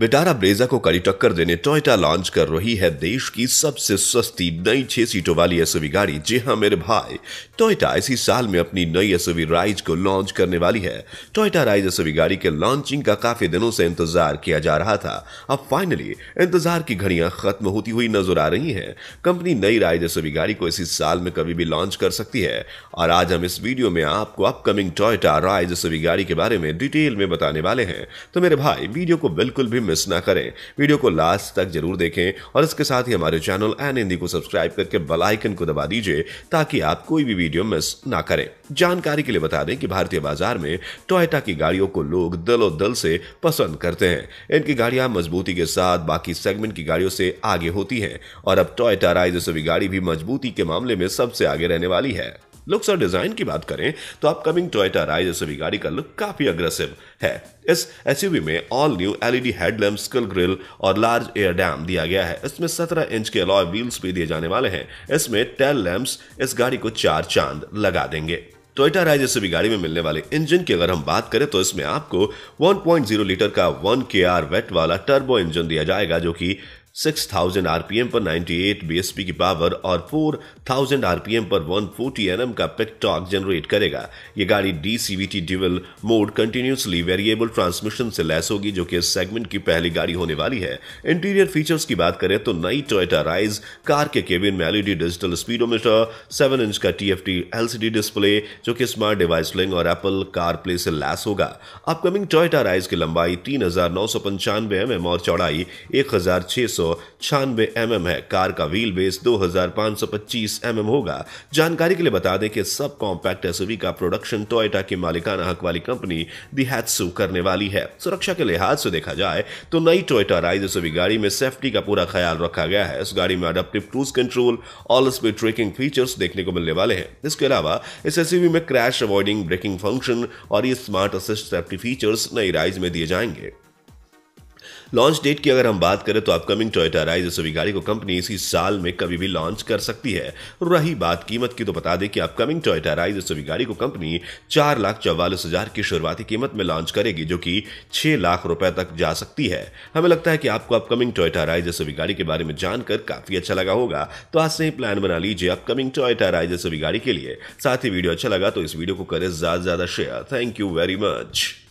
Vitara Brezza को कड़ी टक्कर देने टोयटा लॉन्च कर रही है देश की सबसे सस्ती नई छह सीटों वाली एसओवी गाड़ी जी हाँ मेरे भाई टोयटा इसी साल में अपनी नई एसओवी राइज को लॉन्च करने वाली है टोयटा राइज एसओवी गाड़ी के लॉन्चिंग का काफी दिनों से इंतजार किया जा रहा था अब फाइनली इंतजार की घड़ियां खत्म होती हुई नजर आ रही है कंपनी नई राइज एसओवी गाड़ी को इसी साल में कभी भी लॉन्च कर सकती है और आज हम इस वीडियो में आपको अपकमिंग टोयटा राइज एसओवी गाड़ी के बारे में डिटेल में बताने वाले हैं तो मेरे भाई वीडियो को बिल्कुल भी मिस ना करें वीडियो को लास्ट तक जरूर देखें और इसके साथ ही हमारे चैनल एन हिंदी को सब्सक्राइब करके बेलाइकन को दबा दीजिए ताकि आप कोई भी वीडियो मिस ना करें जानकारी के लिए बता दें कि भारतीय बाजार में टोयटा की गाड़ियों को लोग दलो दल से पसंद करते हैं इनकी गाड़ियां मजबूती के साथ बाकी सेगमेंट की गाड़ियों से आगे होती हैं और अब टोयटा राइज सभी गाड़ी भी मजबूती के मामले में सबसे आगे रहने वाली है लुक्स और डिज़ाइन की बात करें तो अपकमिंग टोयोटा राइज एस गाड़ी का लुक काफ़ी अग्रेसिव है इस एस में ऑल न्यू एलईडी हेडलैम्प स्किल ग्रिल और लार्ज एयर डैम दिया गया है इसमें 17 इंच के अलॉय व्हील्स भी दिए जाने वाले हैं इसमें टेल लैम्प इस गाड़ी को चार चांद लगा देंगे टोयटा राय जैसे गाड़ी में मिलने वाले इंजन की अगर हम बात करें तो इसमें आपको 1.0 लीटर का 1 के वेट वाला टर्बो इंजन दिया जाएगा जो कि 6000 आरपीएम पर 98 बीएसपी की पावर और 4000 आरपीएम पर 140 एनएम का पिक टॉक जनरेट करेगा ये गाड़ी DCVT dual mode continuously variable transmission से लैस होगी जो कि इस सेगमेंट की पहली गाड़ी होने वाली है इंटीरियर फीचर्स की बात करें तो नई टोयटा राइज कार के केबिन में LED digital speedometer seven inch का टी एलसीडी डिस्प्ले जो कि स्मार्ट डिवाइस लिंग और एप्पल कार प्ले से लैस होगा अपकमिंग टोयटा राइज की लंबाई तीन हजार नौ सौ पंचानवे एम एम और चौड़ाई एक हजार छह सौ छियानवे एम mm है कार का व्हील बेस 2525 mm होगा जानकारी के लिए बता दें कि सब कॉम्पैक्ट एसयूवी का प्रोडक्शन टोयटा की मालिकाना हक वाली कंपनी दिहैत्सु करने वाली है सुरक्षा के लिहाज से देखा जाए तो नई टोयटा राइज एसयूवी गाड़ी में सेफ्टी का पूरा ख्याल रखा गया है इस गाड़ी में adaptive cruise control all speed tracking features देखने को मिलने वाले हैं इसके अलावा इस एसयूवी में क्रैश अवॉइडिंग ब्रेकिंग फंक्शन और ये स्मार्ट असिस्ट सेफ्टी फीचर्स नई राइज में दिए जाएंगे लॉन्च डेट की अगर हम बात करें तो अपकमिंग टॉयटा राइज एसओवी गाड़ी को कंपनी इसी साल में कभी भी लॉन्च कर सकती है रही बात कीमत की तो बता दें कि अपकमिंग टोयोटा राइज एसओवी गाड़ी को कंपनी चार लाख चौवालीस हजार की शुरुआती कीमत में लॉन्च करेगी जो कि छह लाख रुपए तक जा सकती है हमें लगता है कि आपको अपकमिंग टोयटा राइज एसओवी गाड़ी के बारे में जानकर काफी अच्छा लगा होगा तो आज से ही प्लान बना लीजिए अपकमिंग टॉयटा राइज एसओवी गाड़ी के लिए साथ ही वीडियो अच्छा लगा तो इस वीडियो को करें ज्यादा ज्यादा share thank you very much